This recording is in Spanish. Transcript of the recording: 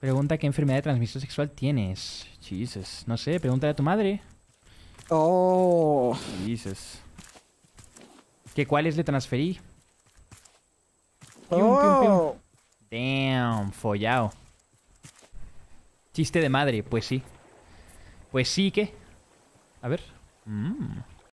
Pregunta qué enfermedad de transmisión sexual tienes. Jesus. No sé, pregúntale a tu madre. Oh. Jesus. ¿Qué cuáles le transferí? Oh. Damn, follado. Chiste de madre, pues sí. Pues sí que. A ver. Mmm.